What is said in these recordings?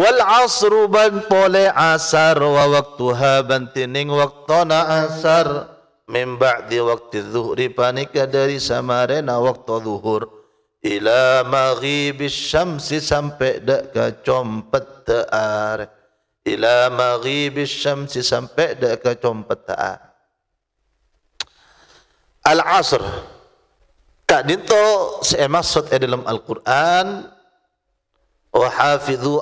wal asru ban pole asar wa waktuha ban tining waktona asar min ba'di waktu zuhri panika dari samarena waktu zuhur ila maghibis syamsi sampai dak ka compet taar ila maghibis syamsi sampai dak ka compet taar al asr kadinto semasot e dalam al Quran وحافظوا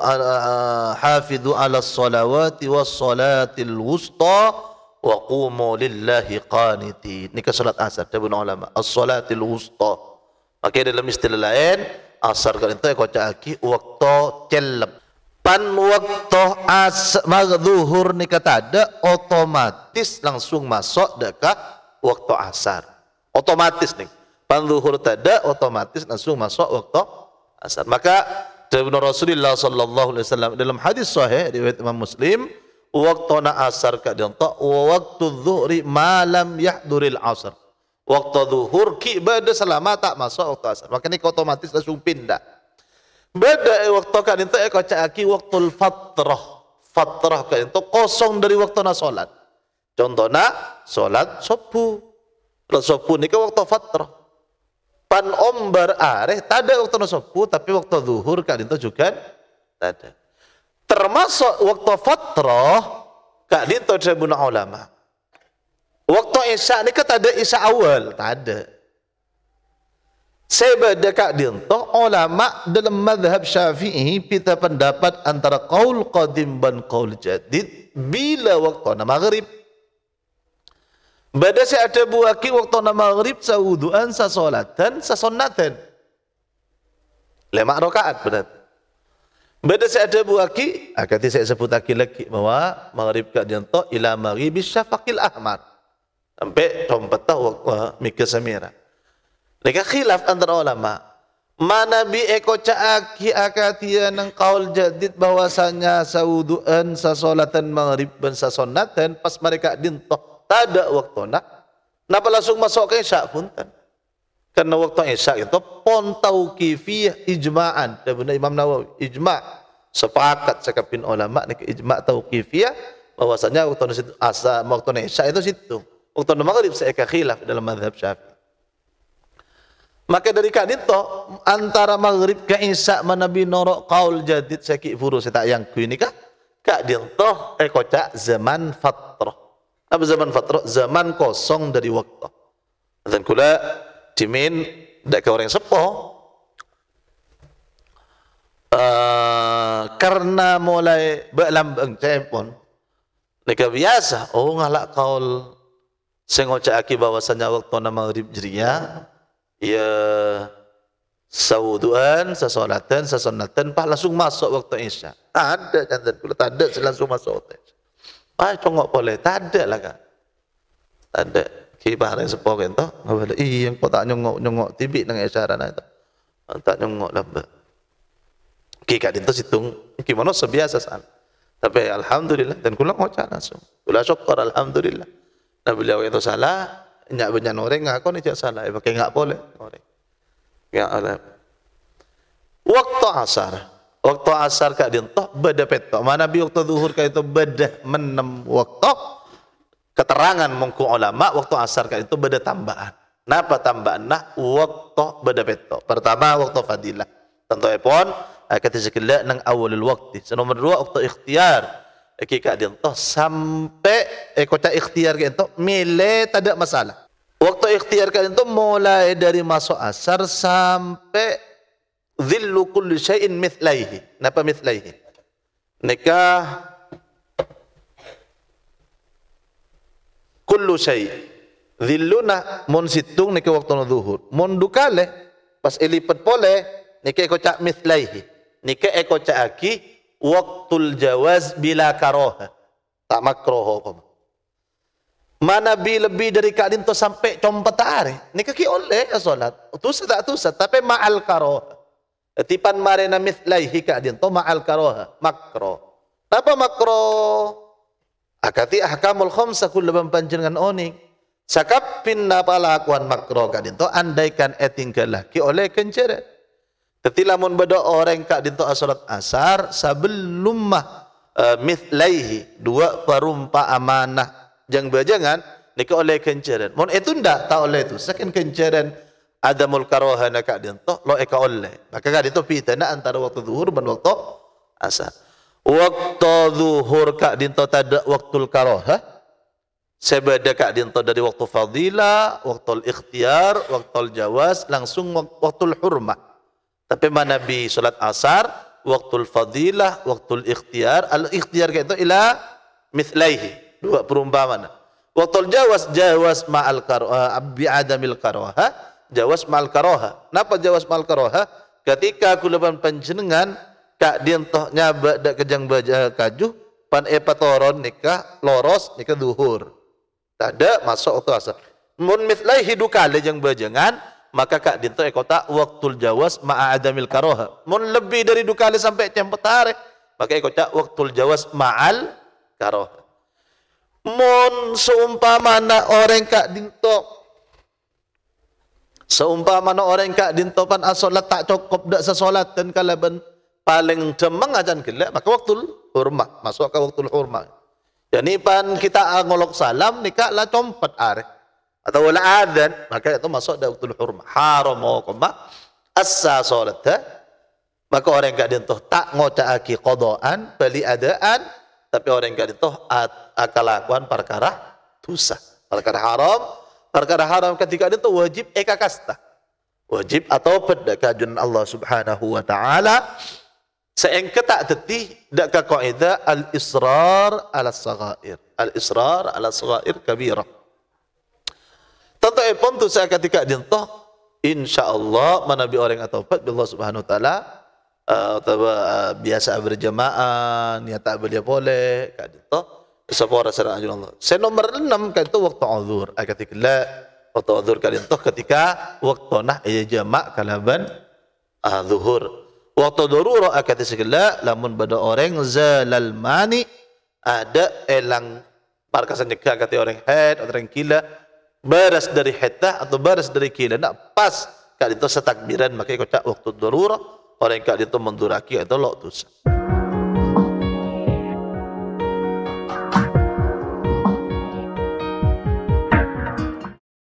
حافظوا على الصلوات والصلاة الوسطى وقوموا لله قانتين ini salat asar dari ulama as-salatil wusta makanya dalam istilah lain asar kan itu kocak aki waktu celep pan waktu as magzuhur nikah ada otomatis langsung masuk dekat waktu asar otomatis nih pan zuhur tada otomatis langsung masuk waktu asar maka dari Rasulullah sallallahu alaihi wasallam dalam hadis sahih riwayat Imam Muslim waqtuna asar kadang ta wa waqtu dhuhri malam yahduril asr waktu zuhur ki beda selama tak masuk waktu asar makanya otomatis langsung pindah beda waktu kan itu eko eh, caki waktu fatrah fatrah kan itu kosong dari waktu na solat contohnya solat subuh kalau subuh ni waktu fatrah pan ombar areh tada waktu nusopu tapi waktu zuhur kak dinto juga tada termasuk waktu fatroh kak dinto tribuna ulama waktu isya ini kan tada isya awal tada sebab kak dinto ulama dalam madhab syafi'i pita pendapat antara kaul qadim dan kaul jadid bila waktu maghrib Bada si ada buaki waktu nama maghrib sa wuduan dan sa sunnatan. Lemak rokaat berarti. Bada si adabu aki, akan ah, saya sebut lagi lagi bahwa maghrib kak jentok ila maghrib syafaqil ahmar. Sampai dompet tahu waktu ah, mikir samira. Mereka khilaf antara ulama. Mana bi eko caaki akatia nang kaul jadid bahwasanya sauduan sa solatan maghrib dan sa sunnatan pas mereka dintok tada nak, napa langsung masuk ke isya punten karena waktu isya itu pontau tauqifiyah ijma'an daripada Imam Nawawi ijma sepakat sekapin ulama nek ijma tauqifiyah bahwasanya waktu situ asa waktu isya itu situ waktu maghrib saya khilaf dalam mazhab Syafi'i maka dari kan itu antara maghrib ke isya manabi norok kaul jadid seki furu saya tak yang ini kah kak dintoh eh, ekocak zaman fatroh apa zaman fatrah? Zaman kosong dari waktu. Dan kula timin dak ke orang sepo. Uh, eh, karena mulai berlambang tempon mereka biasa oh ngalak kaul sing aki bahwasanya waktu nama rib jeria ya sawuduan sasolatan sasonatan pah langsung masuk waktu isya ada jantan kula ada langsung masuk waktu isya Ah, congok boleh. Tidak lah kak. ada. Kibah ada sepok itu. Iya, kau tak nyongok-nyongok tibik dengan isyarat itu. Tak nyongok lah. Kita itu situng. Gimana sebiasa sana. Tapi alhamdulillah dan kula ngocak langsung. Kula syukur alhamdulillah. Nah beliau itu salah, nyak noreng orang ah, ngaku ni salah, pakai nggak boleh orang. Ya Allah. Waktu asar, waktu asar kak dintoh beda petok mana bi waktu zuhur kak itu beda menem waktu keterangan mungku ulama waktu asar kak itu beda tambahan napa tambahan nah waktu beda petok pertama waktu fadilah tentu epon ya, eh, kata sekila nang awalul waktu nomor dua waktu ikhtiar Eki kak dintoh sampai ekota eh, ikhtiar kak itu milih tidak masalah waktu ikhtiar ka itu mulai dari masuk asar sampai dhillu kulli syai'in mithlaihi. Napa mithlaihi? Nikah kullu syai. Dhilluna mun situng nika waktu zuhur. Mun dukale pas ilipat pole nika eko cak mithlaihi. nika eko cak aki waktul jawaz bila karoha. Tak makroho koma. Mana bi lebih dari kadin to sampai competare. nika ki oleh ya solat. Tu tak tu tapi ma'al karoha. Tipan marena mithlaihi ka'din al karoha makro. Napa makro? Akati ahkamul khamsa kullaban panjenengan onik. Sakap pinna palakuan makro ka'din to andaikan eting ki oleh kenceret. Ketilamun beda orang ka'din to asalat asar sebelum mah uh, dua perumpa amanah. Jang bajangan niki oleh kenceret. Mon itu ndak tak oleh itu sakin kenceret adamul karoha na Dinto to lo eka olle maka dinto to pitana antara waktu zuhur dan waktu asar waktu zuhur kadin Dinto tada waktu karoha sebeda kadin Dinto dari waktu fadila waktu ikhtiar waktu jawas langsung waktu hurmah tapi mana bi salat asar waktu fadilah waktu ikhtiar al ikhtiar kadin itu ila mithlaihi dua perumpamaan waktu jawas jawas al karoha Abi adamil karoha jawas mal karoha. Napa jawas mal karoha? Ketika kulaban panjenengan kak dientoh nyaba dak kejang baja kaju pan epatoron nikah loros nikah duhur. ada masuk waktu asar. Mun mitlai hiduka lejang bajangan maka kak dientoh ekota waktul jawas ma'adamil karoha. Mun lebih dari dukali sampai cempetare maka ekota waktul jawas ma'al karoha. Mun seumpama nak orang kak dientoh Seumpama no orang kak dintopan asolat tak cukup dak sesolat dan kalaban paling demang ajan gila, maka waktu hormat masuk ke waktu hormat. Jadi pan kita ngolok salam nikah lah compet arek atau wala adzan maka itu masuk dak waktu hormat. Haram hukumah assa solat eh? maka orang kak dintoh tak ngocaaki kodoan beli adaan tapi orang kak dintoh lakukan perkara dosa perkara haram perkara haram ketika itu wajib Eka Kasta, Wajib atau pada kajunan Allah Subhanahu wa taala seengketak tetih dak ka kaidah al israr ala sagair. Al israr ala sagair kabira. Tentu epon tu saya ketika dintoh insyaallah manabi orang atau pat Allah Subhanahu wa taala eh, atau eh, biasa berjamaah niat tak boleh boleh kadintoh Sepora secara ajun Allah. Saya nomor enam kan itu waktu azur. Ah, ketika la waktu azur kalian toh ketika waktu nah ya jamak kalaban ah, zuhur. Waktu darurah akan segala lamun pada orang zalal mani ada elang parkasan nyegah kata orang head orang kila baras dari hetah atau baras dari kila nak pas kali itu setakbiran makanya kocak waktu darurah orang kali itu menduraki atau lo dosa.